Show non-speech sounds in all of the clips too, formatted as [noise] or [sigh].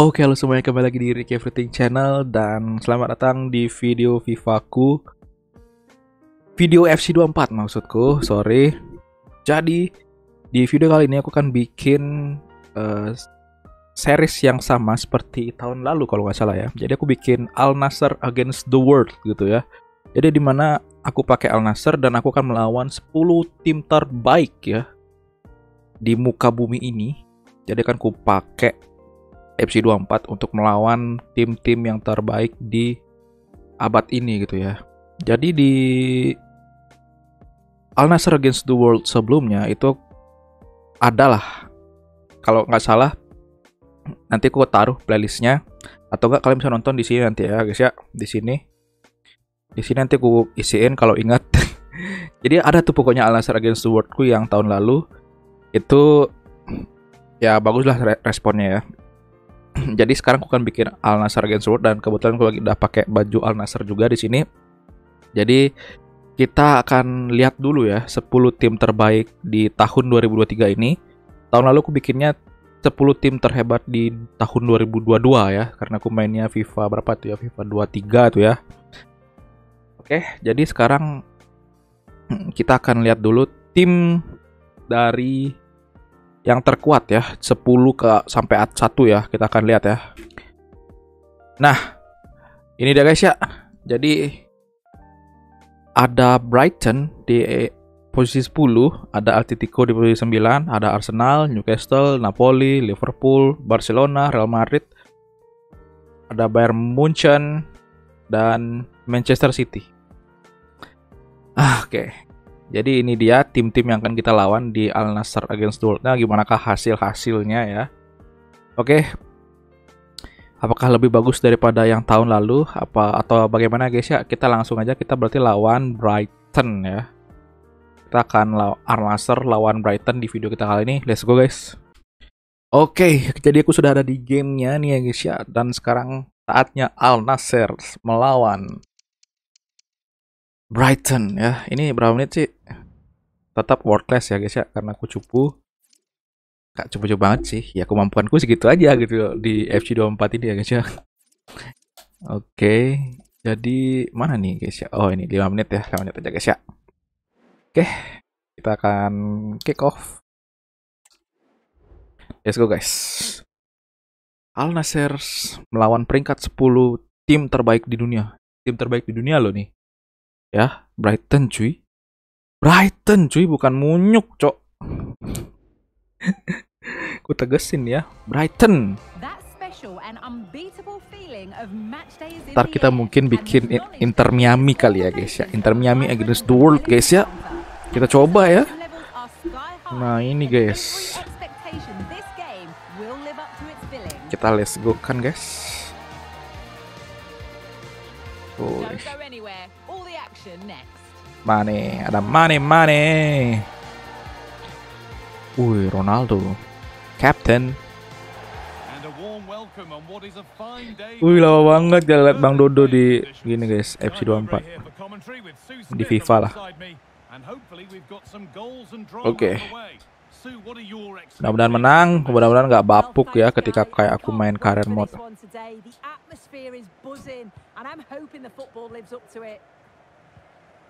Oke halo semuanya kembali lagi di Rick Everything Channel dan selamat datang di video Vivaku. Video FC24 maksudku, sorry Jadi di video kali ini aku akan bikin uh, series yang sama seperti tahun lalu kalau nggak salah ya Jadi aku bikin Al Nasser against the world gitu ya Jadi di mana aku pakai Al Nasser dan aku akan melawan 10 tim terbaik ya Di muka bumi ini Jadi kan aku pakai FC24 untuk melawan tim-tim yang terbaik di abad ini gitu ya. Jadi di Al Nasr Against the World sebelumnya itu adalah kalau nggak salah nanti aku taruh playlistnya atau nggak kalian bisa nonton di sini nanti ya guys ya di sini di sini nanti aku isiin kalau ingat [laughs] jadi ada tuh pokoknya Al Nasr Against the World ku yang tahun lalu itu ya baguslah responnya ya [clears throat] jadi sekarang aku kan bikin Al Nasr Against World dan kebetulan aku lagi udah pakai baju Al Nasr juga di sini. Jadi kita akan lihat dulu ya 10 tim terbaik di tahun 2023 ini. Tahun lalu aku bikinnya 10 tim terhebat di tahun 2022 ya karena aku mainnya FIFA berapa tuh ya FIFA 23 tuh ya Oke jadi sekarang [clears throat] kita akan lihat dulu tim dari yang terkuat ya 10 ke sampai 1 ya kita akan lihat ya nah ini dia guys ya jadi ada Brighton di posisi 10 ada Atletico di posisi 9 ada Arsenal Newcastle Napoli Liverpool Barcelona Real Madrid ada Bayern Munchen dan Manchester City ah, oke okay. Jadi ini dia tim-tim yang akan kita lawan di Al Nassr against World. Nah, gimanakah hasil-hasilnya ya? Oke. Okay. Apakah lebih bagus daripada yang tahun lalu apa atau bagaimana guys ya? Kita langsung aja kita berarti lawan Brighton ya. Kita akan law Al Nasr lawan Brighton di video kita kali ini. Let's go guys. Oke, okay, jadi aku sudah ada di gamenya nih ya guys ya. Dan sekarang saatnya Al Nasser melawan Brighton ya. Ini berapa menit sih? Tetap worthless ya guys ya karena aku cupu. kak cupu-cupu banget sih. Ya kemampuanku segitu aja gitu di FC24 ini ya guys ya. Oke. Jadi mana nih guys ya? Oh ini 5 menit ya. 5 menit aja guys ya. Oke. Kita akan kick off. Let's go guys. Al Nasser melawan peringkat 10 tim terbaik di dunia. Tim terbaik di dunia loh nih ya Brighton cuy Brighton cuy bukan munyuk cok ku [laughs] tegesin ya Brighton ntar kita mungkin bikin Inter Miami kali ya guys ya Inter Miami against the world guys ya kita coba ya nah ini guys kita let's go kan guys oh. Mane, ada Mane, Mane. Wih, Ronaldo. Captain. Wih, lama banget ya lihat Bang Dodo di gini guys, FC24. Di FIFA lah. Oke. Okay. Mudah-mudahan menang, mudah-mudahan nggak bapuk ya ketika kayak aku main karir mode.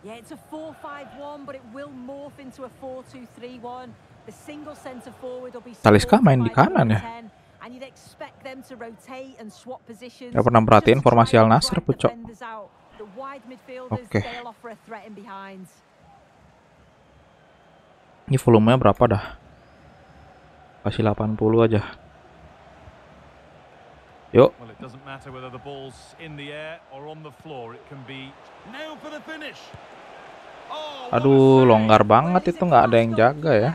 Yeah, it's a 4-5-1, but it will morph into a 4-2-3-1. The single center forward will be Taliska main di kanan ya. And you'd expect them to rotate and swap positions. Gak pernah perhatiin formasi Al Nasr, pucuk. Oke. Okay. Ini volumenya berapa dah? Kasih 80 aja. Yuk. Oh, Aduh, longgar banget itu nggak ada yang jaga ya.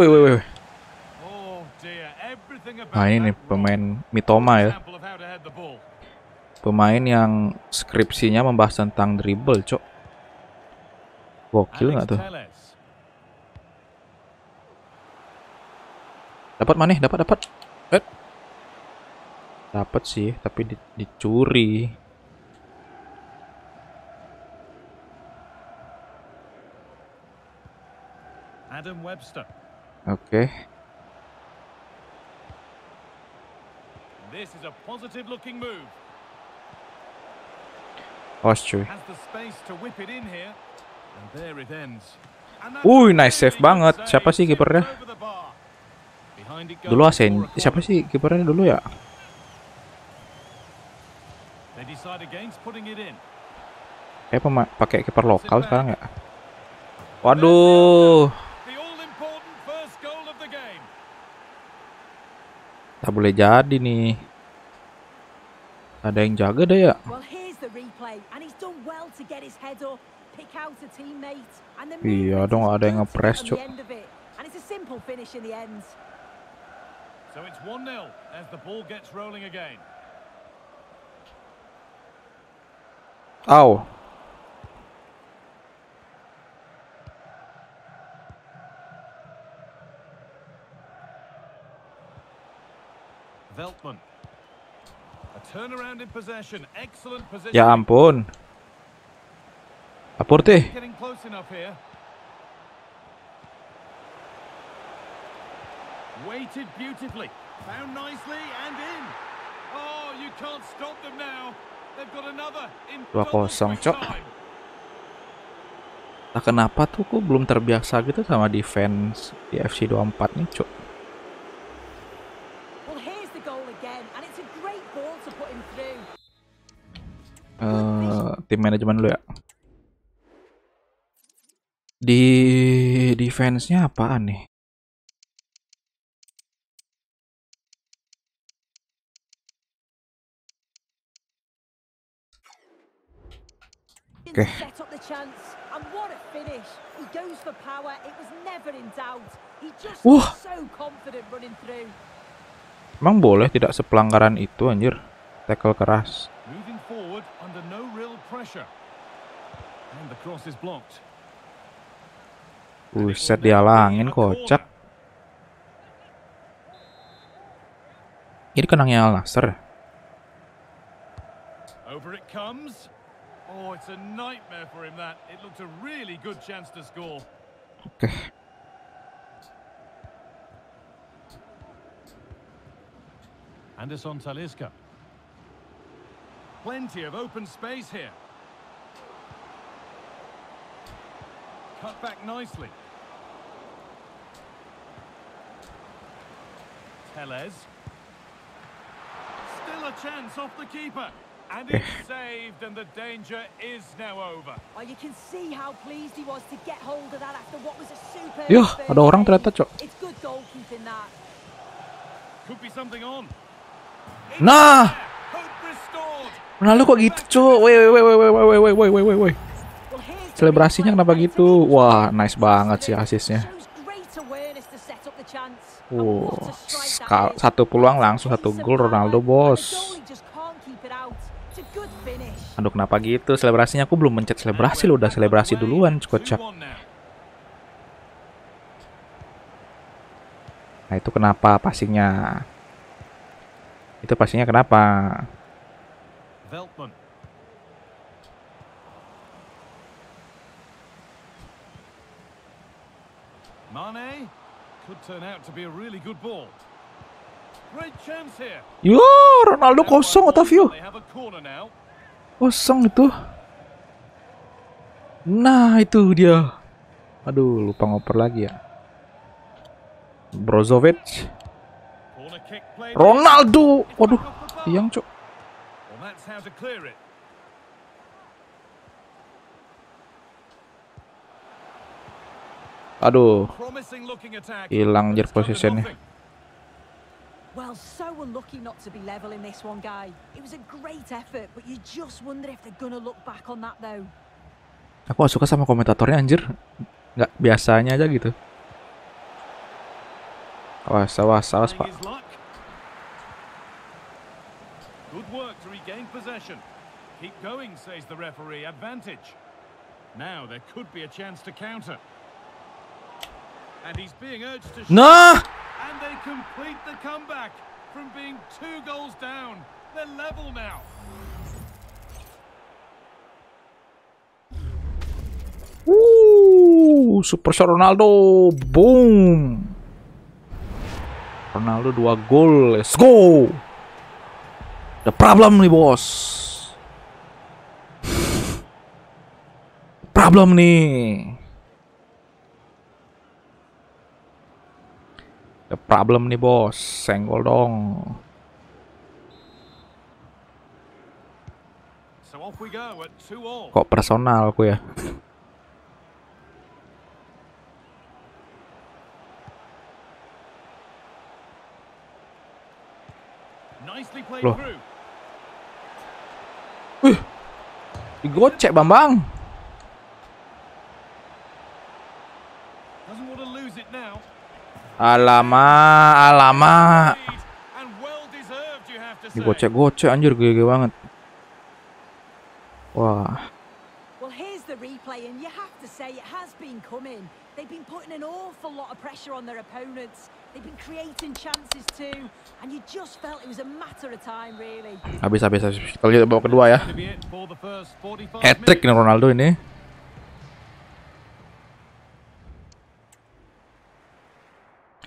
Wih, wih, wih. Nah ini nih pemain Mitoma ya. Pemain yang skripsinya membahas tentang dribble, cok. Gokil nggak tuh? Dapat mana? Dapat, dapat. Eh. Dapat sih, tapi di, dicuri. Adam Webster. Oke. Okay. This is a positive looking move. Oh, Uy, nice save banget. Siapa sih kipernya? Dulu Asen. Siapa sih kipernya dulu ya? Eh, pakai kiper lokal sekarang ya? Waduh. Tak boleh jadi nih. Ada yang jaga deh ya. Iya dong ada yang ngepres cuk. So it's 1-0 as the ball gets rolling again. Ow. Veltman. A turnaround in possession. Excellent position. Ya ampun. Laporte. Waited beautifully. Found nicely and in. Oh, you can't stop them now. They've got another in 2-0, Cok. Nah, kenapa tuh kok belum terbiasa gitu sama defense di FC 24 nih, Cok? Uh, tim manajemen lu ya? Di defense-nya apaan nih? Oke. Wah. Emang boleh tidak sepelanggaran itu anjir? Tackle keras. Buset dialangin kocak. Ini kenangnya laser. Ya? Over it comes. Oh, it's a nightmare for him that. It looked a really good chance to score. Oke. Anderson Taliska. Plenty of open space here. Cut back nicely. Teles. Still a chance off the keeper. And it's saved, and the danger is now over. Well, you can see how pleased he was to get hold of that after what was a super. Yuh, ada orang ternyata, Cok. It's good goalkeeping that. Could be something on. Nah. Hope restored. kok gitu, Cok. Wait, wait, wait, wait, wait, wait, wait, wait, wait, wait. Selebrasinya kenapa gitu? Wah, nice banget sih asisnya. Wow, satu peluang langsung satu gol Ronaldo bos. Aduh kenapa gitu selebrasinya aku belum mencet selebrasi lo udah selebrasi duluan cocok. Nah itu kenapa pastinya? Itu pastinya kenapa? Veltman. Could turn out to be a really good ball. Great chance here. Yo, Ronaldo kosong Otavio. Kosong itu. Nah, itu dia. Aduh, lupa ngoper lagi ya. Brozovic. Ronaldo. Waduh, yang Cuk. Well, that's how to clear it. Aduh. Hilang jer posisinya. Well, so unlucky not to be level in this one, guy. It was a great effort, but you just wonder if they're gonna look back on that though. Aku gak suka sama komentatornya anjir. Nggak biasanya aja gitu. Awas, awas, awas, Pak. Good work to regain possession. Keep going, says the referee. Advantage. Now there could be a chance to counter. And he's being urged to No! And they complete the comeback from being two goals down. They're level now. Uh, Superstar Ronaldo. Boom. Ronaldo dua gol. Let's go. The problem nih, bos. Problem nih. The problem nih bos, senggol dong. Kok personal aku ya? Loh. Wih. Digocek Bambang. Alama, alama. Digocek-gocek gocek anjir gede banget. Wah. Well, here's the replay and you have to say it has been coming. They've been putting an awful lot of pressure on their opponents. They've been creating chances too and you just felt it was a matter of time really. Habis habis habis. Kalau babak kedua ya. Hat trick ini Ronaldo ini.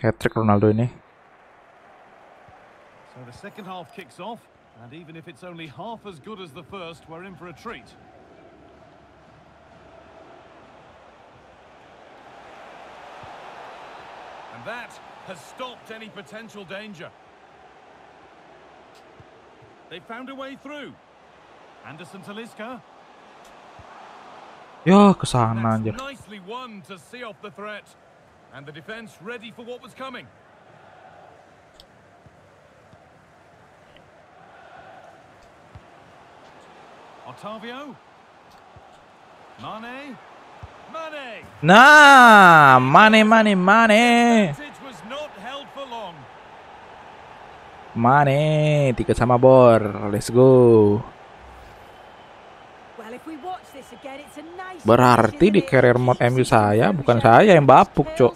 hat Ronaldo ini So the second half kicks off and even if it's only half as good as the first we're in for a treat And that has stopped any potential danger. They found a way through. Anderson Taliska. Yo, kesana anjir. Nicely won to see off the threat. And the defense ready for what was coming. Otavio. Mane. Mane. Nah, Mane, Mane, Mane. Mane, tiket sama bor. Let's go. Berarti di carrier mode MU saya bukan saya yang bapuk, Cok.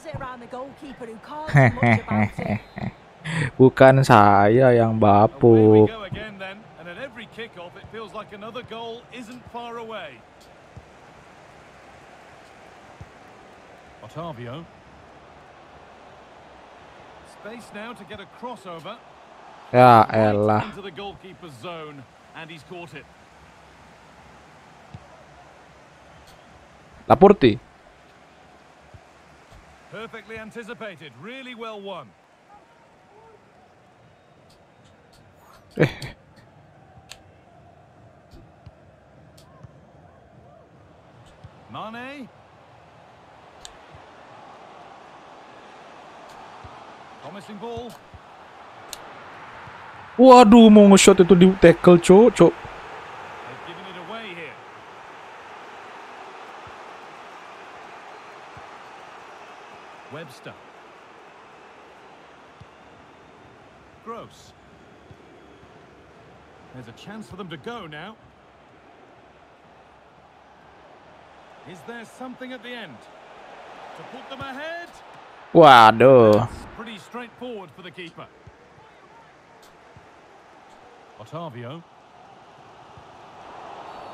[laughs] bukan saya yang bapuk. Otavio. Ya elah. Laporte. Perfectly anticipated, really well won. Eh. Mane. Promising ball. Waduh, mau nge-shot itu di tackle, cok, cok. Webster. Gross. There's a chance for them to go now. Is there something at the end? To put them ahead? Wow, no. Pretty straightforward for the keeper. Otavio.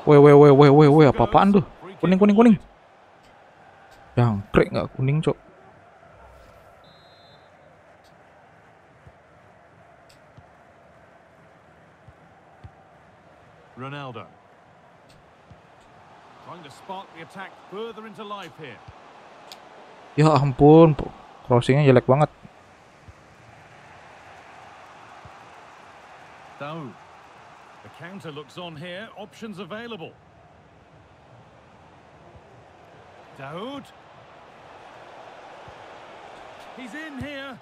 Wait, wait, wait, wait, wait, wait. apa apaan tuh? Kuning kuning kuning. Yang krik nggak kuning, Cok. Ronaldo. Trying to spark the attack further into life here. Ya ampun, crossingnya jelek banget. Daoud. The counter looks on here, options available. Daoud. He's in here.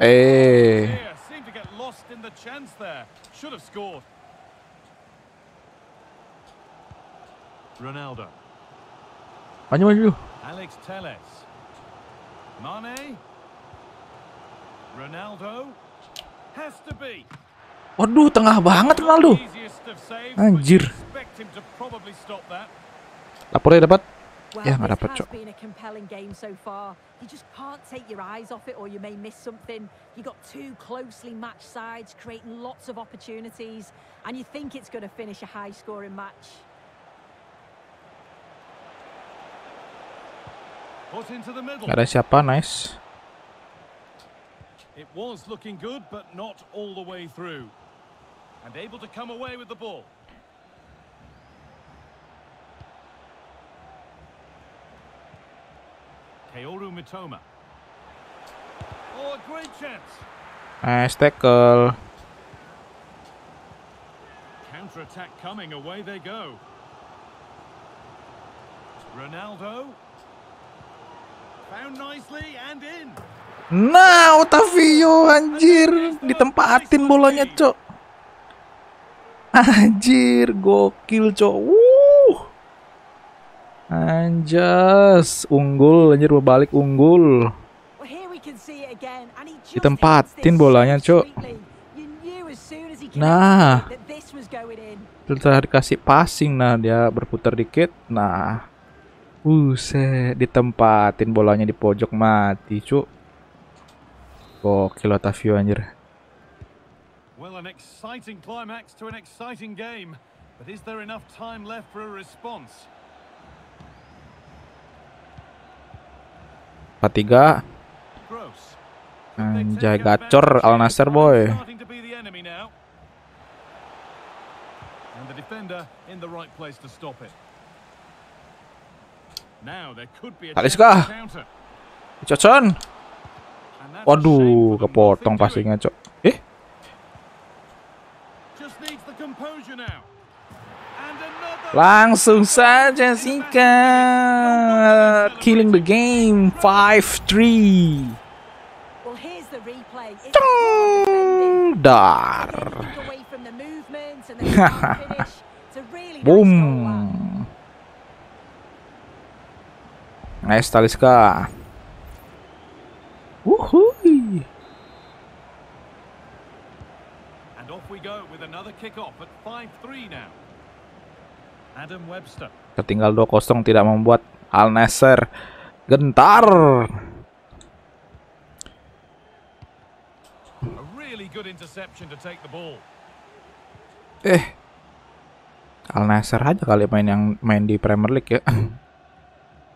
Eh. Hey. Seemed to get lost in the chance there. Should have scored. Ronaldo. 안녕하세요. Alex Teles. Mane. Ronaldo. Has to be. Waduh, tengah banget Ronaldo. Anjir. Lapornya dapat? Ya, nggak dapat, Cok. You just can't take your eyes off it or you may miss something. You got two closely matched sides creating lots of opportunities and you think it's going to finish a high scoring match. Ada siapa? Nice. It was looking good, but not all the way through. And able to come away with the ball. Kaoru Mitoma. Oh, great chance. Nice tackle. Counter attack coming. Away they go. Ronaldo. Nah, Otavio anjir, ditempatin bolanya, Cok. Anjir, gokil, Cok. Uh. Anjas, unggul anjir berbalik unggul. Ditempatin bolanya, Cok. Nah. Terus dikasih passing nah dia berputar dikit. Nah, Buset, ditempatin bolanya di pojok mati, cuk. Gokil Otavio anjir. Well, an exciting climax to an exciting game. But is there enough time left for a response? 43 Anjay gacor Al Nasser boy. And the defender in the right place to stop it. Alis suka. Cocon. Waduh, kepotong pastinya. Cok. Eh. Langsung saja Sika Killing the game 5-3. Dar. [laughs] Boom. Nice, Taliska. Woohoo! And off we go with another kick-off at 5-3 now. Adam Webster. Tertinggal 2-0 tidak membuat Al Nasser gentar. A really good interception to take the ball. Eh. Al Nasser aja kali main yang main di Premier League ya.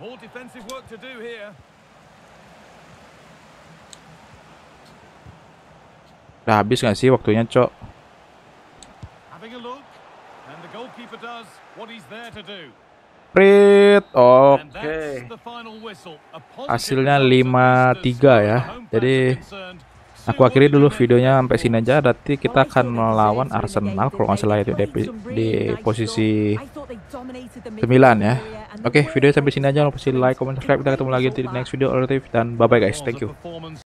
More defensive work to do here. Udah habis nggak sih waktunya, Cok? Prit, oke. Okay. Hasilnya 5-3 ya. Jadi aku akhiri dulu videonya sampai sini aja. Nanti kita akan melawan Arsenal kalau nggak salah itu di, di posisi 9 ya. Oke, okay, video sampai sini aja. Jangan lupa like, comment, subscribe. Kita ketemu lagi di next video relatif dan bye bye guys. Thank you.